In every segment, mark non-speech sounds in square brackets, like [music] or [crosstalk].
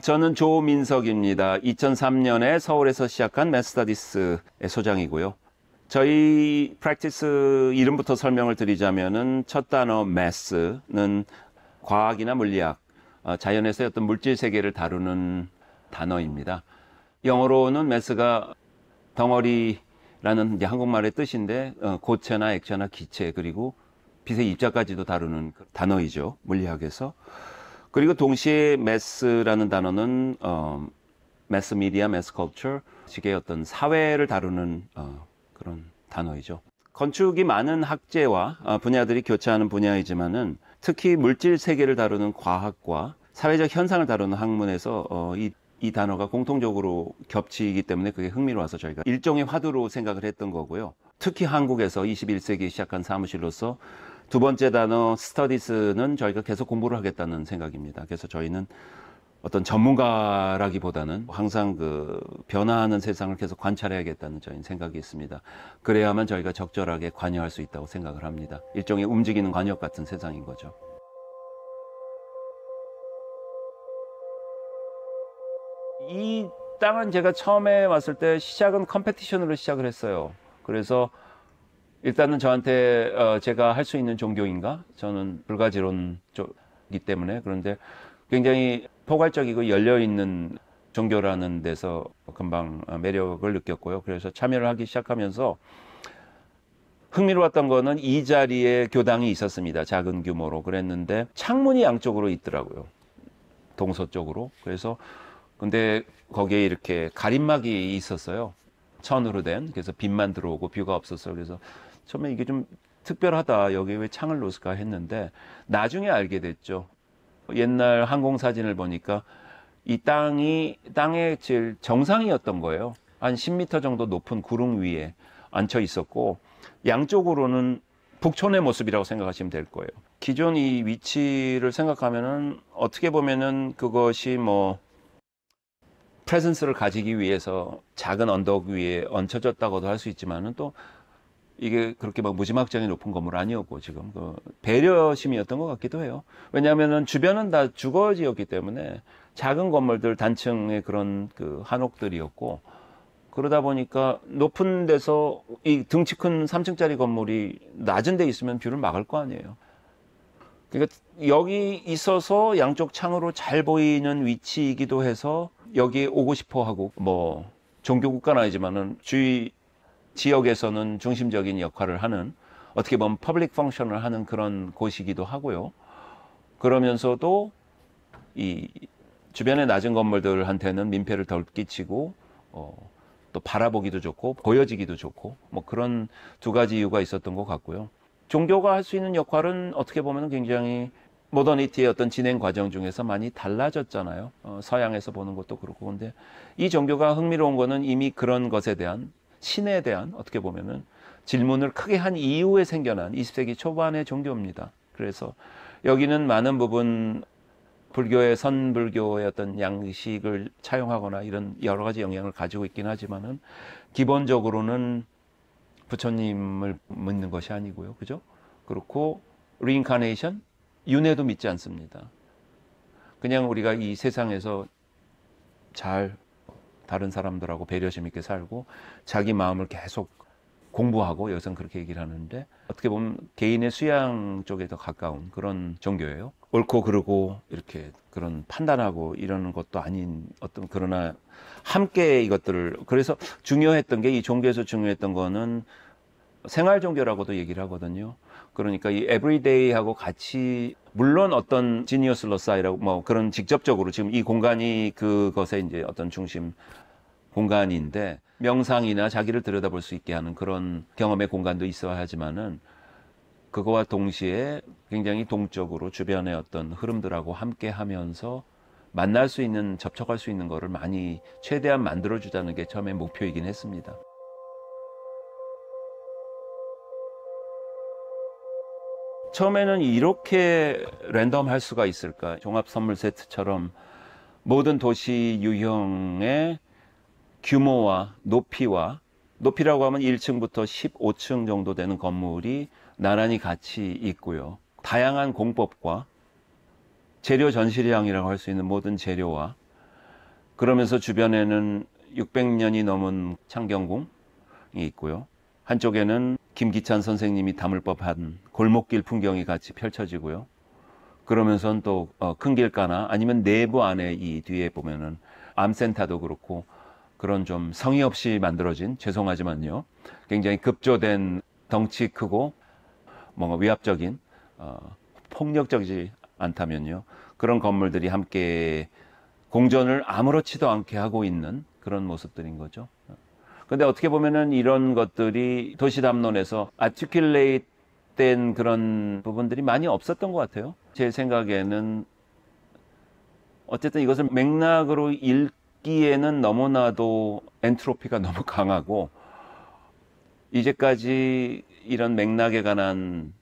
저는 조민석입니다. 2003년에 서울에서 시작한 메스타디스의 소장이고요. 저희 프랙티스 이름부터 설명을 드리자면은 첫 단어 매스는 과학이나 물리학, 어, 자연에서 의 어떤 물질 세계를 다루는 단어입니다. 영어로는 매스가 덩어리라는 이제 한국말의 뜻인데 어, 고체나 액체나 기체 그리고 빛의 입자까지도 다루는 그 단어이죠 물리학에서 그리고 동시에 매스라는 단어는 어, 매스 미디어, 매스 컬처 식의 어떤 사회를 다루는 어, 그런 단어이죠. 건축이 많은 학제와 어, 분야들이 교차하는 분야이지만은 특히 물질 세계를 다루는 과학과 사회적 현상을 다루는 학문에서 어, 이, 이 단어가 공통적으로 겹치기 때문에 그게 흥미로워서 저희가 일종의 화두로 생각을 했던 거고요. 특히 한국에서 21세기 시작한 사무실로서 두 번째 단어 스터디스는 저희가 계속 공부를 하겠다는 생각입니다. 그래서 저희는 어떤 전문가라기보다는 항상 그 변화하는 세상을 계속 관찰해야겠다는 저희 생각이 있습니다. 그래야만 저희가 적절하게 관여할 수 있다고 생각을 합니다. 일종의 움직이는 관역 같은 세상인 거죠. 이 땅은 제가 처음에 왔을 때 시작은 컴페티션으로 시작을 했어요. 그래서 일단은 저한테 어, 제가 할 수 있는 종교인가? 저는 불가지론이기 때문에 그런데 굉장히 포괄적이고 열려 있는 종교라는 데서 금방 어, 매력을 느꼈고요. 그래서 참여를 하기 시작하면서 흥미로웠던 거는 이 자리에 교당이 있었습니다. 작은 규모로 그랬는데 창문이 양쪽으로 있더라고요. 동서 쪽으로. 그래서 근데 거기에 이렇게 가림막이 있었어요. 천으로 된. 그래서 빛만 들어오고 뷰가 없었어요. 그래서 처음에 이게 좀 특별하다. 여기 왜 창을 놓을까 했는데 나중에 알게 됐죠. 옛날 항공 사진을 보니까 이 땅이 땅의 질 정상이었던 거예요. 한 10m 정도 높은 구릉 위에 앉혀 있었고 양쪽으로는 북촌의 모습이라고 생각하시면 될 거예요. 기존 이 위치를 생각하면은 어떻게 보면은 그것이 뭐 프레젠스를 가지기 위해서 작은 언덕 위에 얹혀졌다고도 할 수 있지만은 또 이게 그렇게 막 무지막지하게 높은 건물 아니었고 지금 그 배려심이었던 것 같기도 해요. 왜냐하면은 주변은 다 주거지였기 때문에 작은 건물들 단층의 그런 그 한옥들이었고 그러다 보니까 높은 데서 이 등치 큰 3층짜리 건물이 낮은 데 있으면 뷰를 막을 거 아니에요. 그러니까 여기 있어서 양쪽 창으로 잘 보이는 위치이기도 해서 여기에 오고 싶어 하고 뭐 종교국가는 아니지만은 주위 지역에서는 중심적인 역할을 하는 어떻게 보면 퍼블릭 펑션을 하는 그런 곳이기도 하고요. 그러면서도 이 주변의 낮은 건물들한테는 민폐를 덜 끼치고 어, 또 바라보기도 좋고 보여지기도 좋고 뭐 그런 두 가지 이유가 있었던 것 같고요. 종교가 할 수 있는 역할은 어떻게 보면 굉장히 모더니티의 어떤 진행 과정 중에서 많이 달라졌잖아요. 어, 서양에서 보는 것도 그렇고 근데 이 종교가 흥미로운 거는 이미 그런 것에 대한 신에 대한 어떻게 보면은 질문을 크게 한 이후에 생겨난 20세기 초반의 종교입니다. 그래서 여기는 많은 부분 불교의 선불교의 어떤 양식을 차용하거나 이런 여러 가지 영향을 가지고 있긴 하지만은 기본적으로는 부처님을 믿는 것이 아니고요. 그죠? 그렇고 리인카네이션 윤회도 믿지 않습니다. 그냥 우리가 이 세상에서 잘 다른 사람들하고 배려심 있게 살고 자기 마음을 계속 공부하고 여기서 그렇게 얘기를 하는데 어떻게 보면 개인의 수양 쪽에 더 가까운 그런 종교예요. 옳고 그르고 이렇게 그런 판단하고 이러는 것도 아닌 어떤 그러나 함께 이것들을 그래서 중요했던 게 이 종교에서 중요했던 거는 생활 종교라고도 얘기를 하거든요. 그러니까 이 에브리데이하고 같이 물론 어떤 지니어스 러사이라고 뭐 그런 직접적으로 지금 이 공간이 그것의 이제 어떤 중심 공간인데 명상이나 자기를 들여다볼 수 있게 하는 그런 경험의 공간도 있어야 하지만은 그거와 동시에 굉장히 동적으로 주변의 어떤 흐름들하고 함께 하면서 만날 수 있는 접촉할 수 있는 거를 많이 최대한 만들어 주자는 게 처음에 목표이긴 했습니다. 처음에는 이렇게 랜덤 할 수가 있을까? 종합 선물 세트처럼 모든 도시 유형의 규모와 높이와 높이라고 하면 1층부터 15층 정도 되는 건물이 나란히 같이 있고요. 다양한 공법과 재료 전시량이라고 할 수 있는 모든 재료와 그러면서 주변에는 600년이 넘은 창경궁이 있고요. 한쪽에는 김기찬 선생님이 담을 법한 골목길 풍경이 같이 펼쳐지고요. 그러면서 또큰 어, 길가나 아니면 내부 안에 이 뒤에 보면은 암센터도 그렇고 그런 좀 성의 없이 만들어진 죄송하지만요 굉장히 급조된 덩치 크고 뭔가 위압적인 어, 폭력적이지 않다면요 그런 건물들이 함께 공존을 아무렇지도 않게 하고 있는 그런 모습들인 거죠. 근데 어떻게 보면은 이런 것들이 도시담론에서 아티큘레이된 그런 부분들이 많이 없었던 것 같아요. 제 생각에는 어쨌든 이것을 맥락으로 읽기에는 너무나도 엔트로피가 [laughs] 너무 강하고 이제까지 이런 맥락에 관한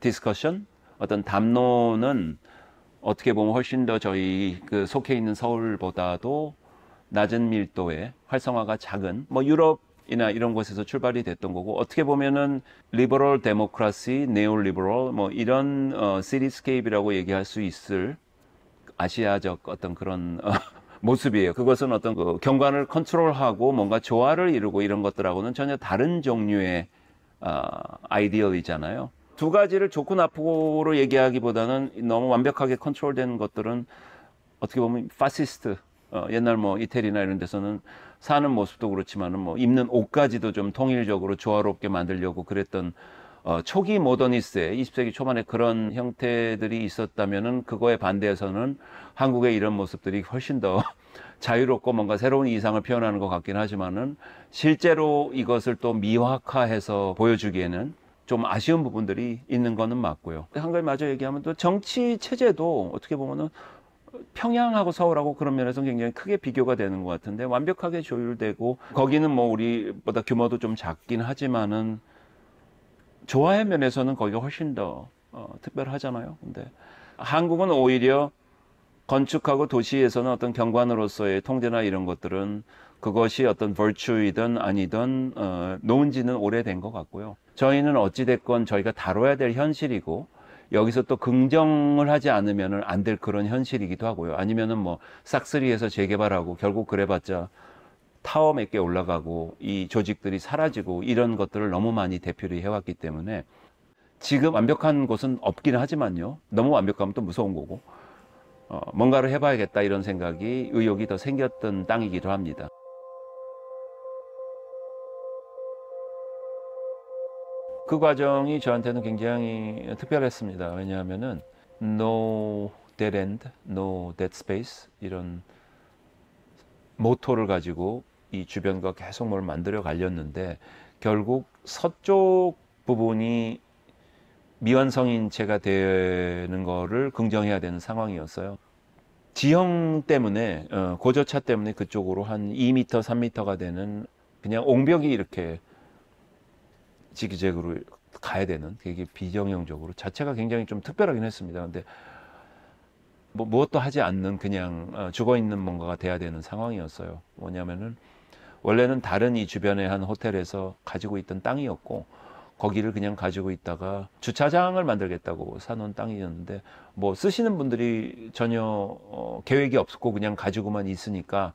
디스커션 어떤 담론은 어떻게 보면 훨씬 더 저희 그 속해 있는 서울보다도 낮은 밀도의 활성화가 작은 뭐 유럽 이나 이런 곳에서 출발이 됐던 거고 어떻게 보면은 리버럴 데모크라시, 네오 리버럴 뭐 이런 어, 시리스케이프라고 얘기할 수 있을 아시아적 어떤 그런 어, [laughs] 모습이에요. 그것은 어떤 그 경관을 컨트롤하고 뭔가 조화를 이루고 이런 것들하고는 전혀 다른 종류의 어, 아이디어이잖아요. 두 가지를 좋고 나쁘고로 얘기하기보다는 너무 완벽하게 컨트롤된 것들은 어떻게 보면 파시스트 어, 옛날 뭐 이태리나 이런 데서는 사는 모습도 그렇지만은 뭐 입는 옷까지도 좀 통일적으로 조화롭게 만들려고 그랬던 어, 초기 모더니스트의 20세기 초반에 그런 형태들이 있었다면은 그거에 반대해서는 한국의 이런 모습들이 훨씬 더 [laughs] 자유롭고 뭔가 새로운 이상을 표현하는 것 같긴 하지만은 실제로 이것을 또 미화화해서 보여주기에는 좀 아쉬운 부분들이 있는 거는 맞고요. 한글 마저 얘기하면 또 정치 체제도 어떻게 보면은 평양하고 서울하고 그런 면에서 는 굉장히 크게 비교가 되는 것 같은데 완벽하게 조율되고 거기는 뭐 우리보다 규모도 좀 작긴 하지만은 좋아의 면에서는 거기가 훨씬 더 어, 특별하잖아요. 근데 한국은 오히려 건축하고 도시에서는 어떤 경관으로서의 통제나 이런 것들은 그것이 어떤 벌추이든 아니든 어, 놓은 지는 오래된 것 같고요. 저희는 어찌됐건 저희가 다뤄야 될 현실이고 여기서 또 긍정을 하지 않으면 안 될 그런 현실이기도 하고요. 아니면은 뭐 싹쓸이해서 재개발하고 결국 그래봤자 타워 몇 개 올라가고 이 조직들이 사라지고 이런 것들을 너무 많이 대표를 해왔기 때문에 지금 완벽한 곳은 없긴 하지만요. 너무 완벽하면 또 무서운 거고 어, 뭔가를 해봐야겠다 이런 생각이 의욕이 더 생겼던 땅이기도 합니다. 그 과정이 저한테는 굉장히 특별했습니다. 왜냐하면은 no dead end, no dead space 이런 모토를 가지고 이 주변과 계속 뭘 만들어 갈렸는데 결국 서쪽 부분이 미완성인체가 되는 거를 긍정해야 되는 상황이었어요. 지형 때문에 어, 고저차 때문에 그쪽으로 한 2m, 3m가 되는 그냥 옹벽이 이렇게 지그재으로 가야 되는 이게 비정형적으로 자체가 굉장히 좀 특별하긴 했습니다. 근데 뭐 무엇도 하지 않는 그냥 어, 죽어 있는 뭔가가 돼야 되는 상황이었어요. 뭐냐면은 원래는 다른 이 주변의 한 호텔에서 가지고 있던 땅이었고 거기를 그냥 가지고 있다가 주차장을 만들겠다고 사놓은 땅이었는데 뭐 쓰시는 분들이 전혀 어, 계획이 없었고 그냥 가지고만 있으니까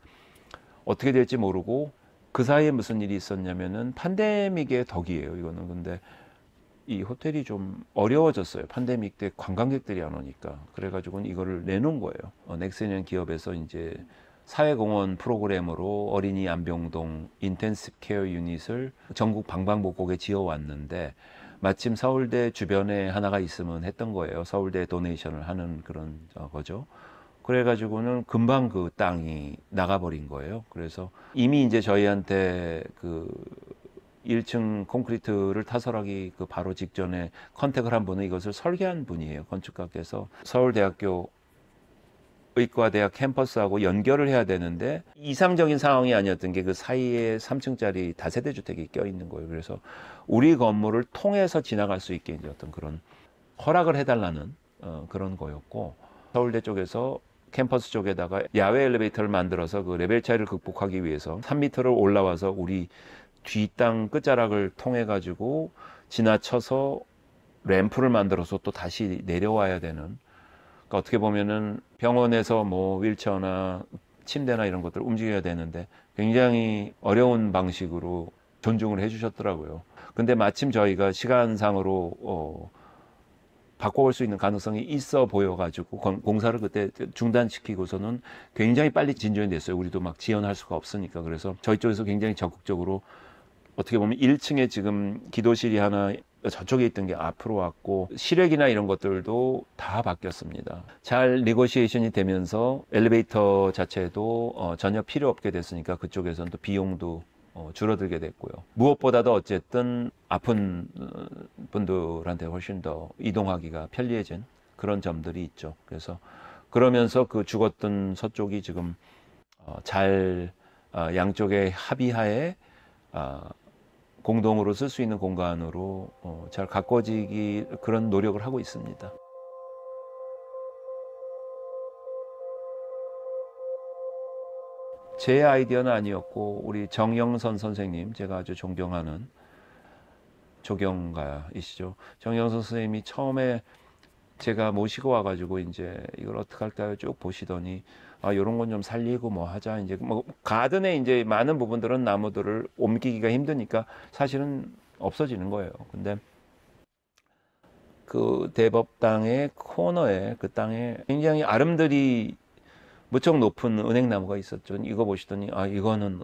어떻게 될지 모르고 그 사이에 무슨 일이 있었냐면은 팬데믹의 덕이에요. 이거는 근데 이 호텔이 좀 어려워졌어요. 팬데믹 때 관광객들이 안 오니까. 그래가지고는 이거를 내놓은 거예요. 어, 넥센이라는 기업에서 이제 사회공헌 프로그램으로 어린이 안병동 인텐시브 케어 유닛을 전국 방방곡곡에 지어왔는데 마침 서울대 주변에 하나가 있으면 했던 거예요. 서울대 도네이션을 하는 그런 어, 거죠. 그래가지고는 금방 그 땅이 나가버린 거예요. 그래서 이미 이제 저희한테 그 1층 콘크리트를 타설하기 그 바로 직전에 컨택을 한 분은 이것을 설계한 분이에요. 건축가께서 서울대학교 의과대학 캠퍼스하고 연결을 해야 되는데 이상적인 상황이 아니었던 게 그 사이에 3층짜리 다세대 주택이 껴 있는 거예요. 그래서 우리 건물을 통해서 지나갈 수 있게 이제 어떤 그런 허락을 해달라는 어, 그런 거였고 서울대 쪽에서 캠퍼스 쪽에다가 야외 엘리베이터를 만들어서 그 레벨 차이를 극복하기 위해서 3터를 올라와서 우리 뒷땅 끝자락을 통해 가지고 지나쳐서 램프를 만들어서 또 다시 내려와야 되는 그러니까 어떻게 보면은 병원에서 뭐휠체나 침대나 이런 것들을 움직여야 되는데 굉장히 어려운 방식으로 존중을 해주셨더라고요. 근데 마침 저희가 시간상으로 어, 바꿔올 수 있는 가능성이 있어 보여가지고 공사를 그때 중단시키고서는 굉장히 빨리 진전이 됐어요. 우리도 막 지연할 수가 없으니까 그래서 저희 쪽에서 굉장히 적극적으로 어떻게 보면 1층에 지금 기도실이 하나 저쪽에 있던 게 앞으로 왔고 실액이나 이런 것들도 다 바뀌었습니다. 잘 리고시에이션이 되면서 엘리베이터 자체도 어 전혀 필요 없게 됐으니까 그쪽에서는 또 비용도 어, 줄어들게 됐고요. 무엇보다도 어쨌든 아픈 어, 분들한테 훨씬 더 이동하기가 편리해진 그런 점들이 있죠. 그래서 그러면서 그 죽었던 서쪽이 지금 어, 잘 어, 양쪽의 합의하에 어, 공동으로 쓸 수 있는 공간으로 어, 잘 가꿔지기 그런 노력을 하고 있습니다. 제 아이디어는 아니었고 우리 정영선 선생님 제가 아주 존경하는 조경가이시죠. 정영선 선생님이 처음에 제가 모시고 와가지고 이제 이걸 어떻게 할까요? 쭉 보시더니 아 이런 건 좀 살리고 뭐 하자 이제 뭐 가든에 이제 많은 부분들은 나무들을 옮기기가 힘드니까 사실은 없어지는 거예요. 근데 그 대법당의 코너에 그 땅에 굉장히 아름드리 무척 높은 은행나무가 있었죠. 이거 보시더니 아 이거는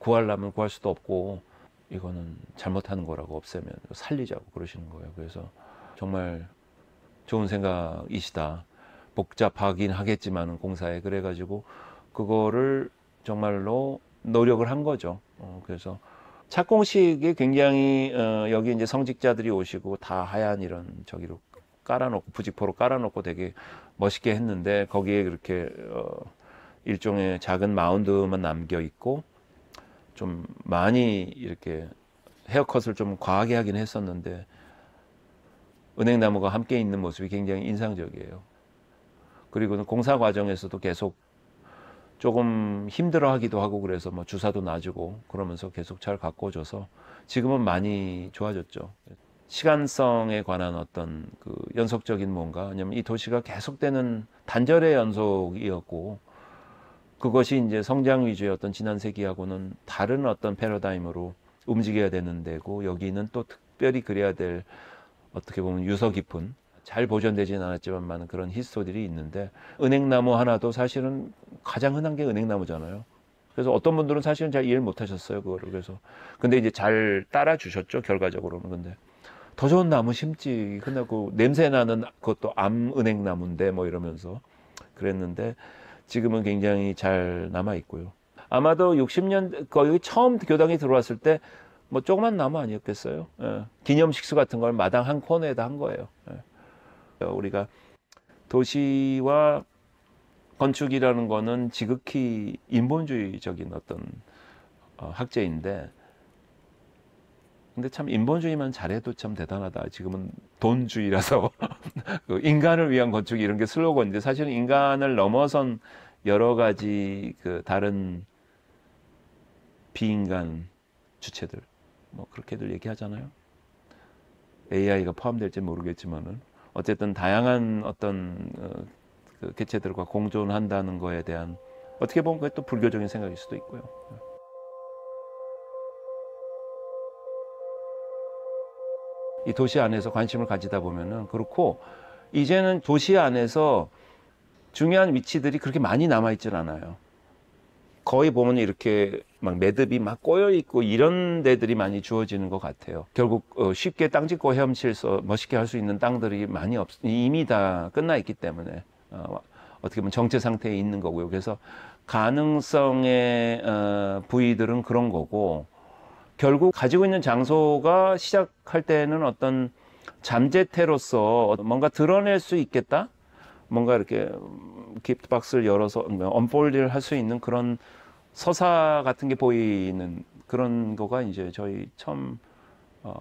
구하려면 구할 수도 없고 이거는 잘못하는 거라고 없애면 살리자고 그러시는 거예요. 그래서 정말 좋은 생각이시다. 복잡하긴 하겠지만 공사에 그래가지고 그거를 정말로 노력을 한 거죠. 어, 그래서 착공식이 굉장히 어, 여기 이제 성직자들이 오시고 다 하얀 이런 저기로 깔아놓고 부직포로 깔아놓고 되게 멋있게 했는데 거기에 그렇게 어, 일종의 작은 마운드만 남겨 있고 좀 많이 이렇게 헤어컷을 좀 과하게 하긴 했었는데 은행나무가 함께 있는 모습이 굉장히 인상적이에요. 그리고는 공사 과정에서도 계속 조금 힘들어하기도 하고 그래서 뭐 주사도 놔주고 그러면서 계속 잘 가꿔줘서 지금은 많이 좋아졌죠. 시간성에 관한 어떤 그 연속적인 뭔가 왜냐면 이 도시가 계속되는 단절의 연속이었고 그것이 이제 성장 위주의 어떤 지난 세기하고는 다른 어떤 패러다임으로 움직여야 되는 데고 여기는 또 특별히 그래야 될 어떻게 보면 유서 깊은 잘 보존되지는 않았지만 많은 그런 히스토리들이 있는데 은행나무 하나도 사실은 가장 흔한 게 은행나무잖아요. 그래서 어떤 분들은 사실은 잘 이해를 못 하셨어요 그거를 그래서 근데 이제 잘 따라 주셨죠 결과적으로는 근데 더 좋은 나무 심지. 근데 그 냄새 나는 그것도 암은행 나무인데 뭐 이러면서 그랬는데 지금은 굉장히 잘 남아 있고요. 아마도 60년 거의 처음 교당에 들어왔을 때 뭐 조그만 나무 아니었겠어요. 예. 기념식수 같은 걸 마당 한 코너에다 한 거예요. 예. 우리가 도시와 건축이라는 거는 지극히 인본주의적인 어떤 어, 학제인데 근데 참 인본주의만 잘해도 참 대단하다. 지금은 돈주의라서 [laughs] 그 인간을 위한 건축 이런 게 슬로건인데 사실은 인간을 넘어선 여러 가지 그 다른 비인간 주체들 뭐 그렇게들 얘기하잖아요. AI가 포함될지 모르겠지만은 어쨌든 다양한 어떤 어, 그 개체들과 공존한다는 거에 대한 어떻게 보면 그게 또 불교적인 생각일 수도 있고요. 이 도시 안에서 관심을 가지다 보면은 그렇고 이제는 도시 안에서 중요한 위치들이 그렇게 많이 남아 있질 않아요. 거의 보면 이렇게 막 매듭이 막 꼬여 있고 이런 데들이 많이 주어지는 것 같아요. 결국 어, 쉽게 땅 짓고 헤엄칠서 멋있게 할 수 있는 땅들이 많이 없 이미 다 끝나 있기 때문에 어, 어떻게 보면 정체 상태에 있는 거고요. 그래서 가능성의 어, 부위들은 그런 거고 결국 가지고 있는 장소가 시작할 때는 어떤 잠재태로서 어, 뭔가 드러낼 수 있겠다? 뭔가 이렇게 기 음, 박스를 열어서 음, 언폴딩를할 수 있는 그런 서사 같은 게 보이는 그런 거가 이제 저희 처음 어,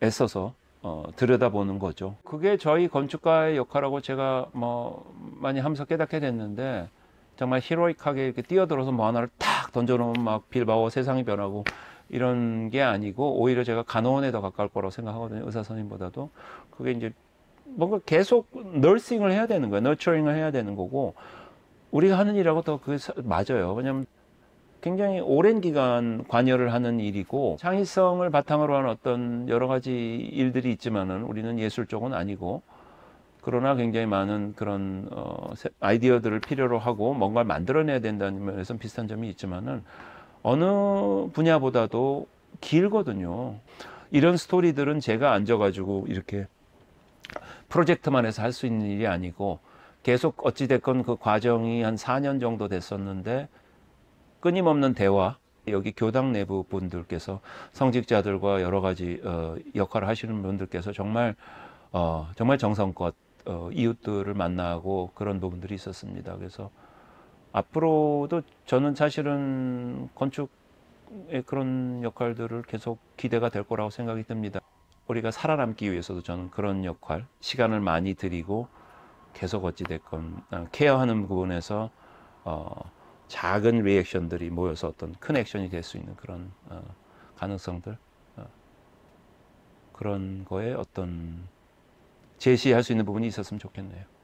애써서 어, 들여다보는 거죠. 그게 저희 건축가의 역할하고 제가 뭐 많이 하면서 깨닫게 됐는데 정말 히로이하게 크 이렇게 뛰어들어서 뭐 하나를 탁 던져놓으면 막 빌바오 세상이 변하고 이런 게 아니고 오히려 제가 간호원에 더 가까울 거라고 생각하거든요. 의사 선생님보다도 그게 이제 뭔가 계속 널싱을 해야 되는 거예요. 너처링을 해야 되는 거고 우리가 하는 일하고 더 그게 맞아요. 왜냐하면 굉장히 오랜 기간 관여를 하는 일이고 창의성을 바탕으로 한 어떤 여러 가지 일들이 있지만은 우리는 예술 쪽은 아니고 그러나 굉장히 많은 그런 어 아이디어들을 필요로 하고 뭔가를 만들어내야 된다는 면에서 는 비슷한 점이 있지만은 어느 분야보다도 길거든요. 이런 스토리들은 제가 앉아가지고 이렇게 프로젝트만 해서 할 수 있는 일이 아니고 계속 어찌됐건 그 과정이 한 4년 정도 됐었는데 끊임없는 대화, 여기 교당 내부 분들께서 성직자들과 여러 가지 어, 역할을 하시는 분들께서 정말 어, 정말 정성껏 어, 이웃들을 만나고 그런 부분들이 있었습니다. 그래서 앞으로도 저는 사실은 건축의 그런 역할들을 계속 기대가 될 거라고 생각이 듭니다. 우리가 살아남기 위해서도 저는 그런 역할, 시간을 많이 들이고 계속 어찌됐건 아, 케어하는 부분에서 어, 작은 리액션들이 모여서 어떤 큰 액션이 될 수 있는 그런 어, 가능성들 어, 그런 거에 어떤 제시할 수 있는 부분이 있었으면 좋겠네요.